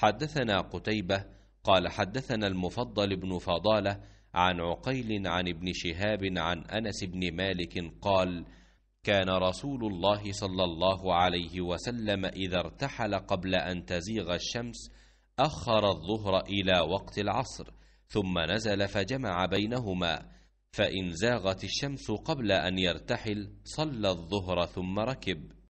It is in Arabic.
حدثنا قتيبة قال حدثنا المفضل بن فضالة عن عقيل عن ابن شهاب عن أنس بن مالك قال كان رسول الله صلى الله عليه وسلم إذا ارتحل قبل أن تزيغ الشمس أخر الظهر إلى وقت العصر ثم نزل فجمع بينهما فإن زاغت الشمس قبل أن يرتحل صلى الظهر ثم ركب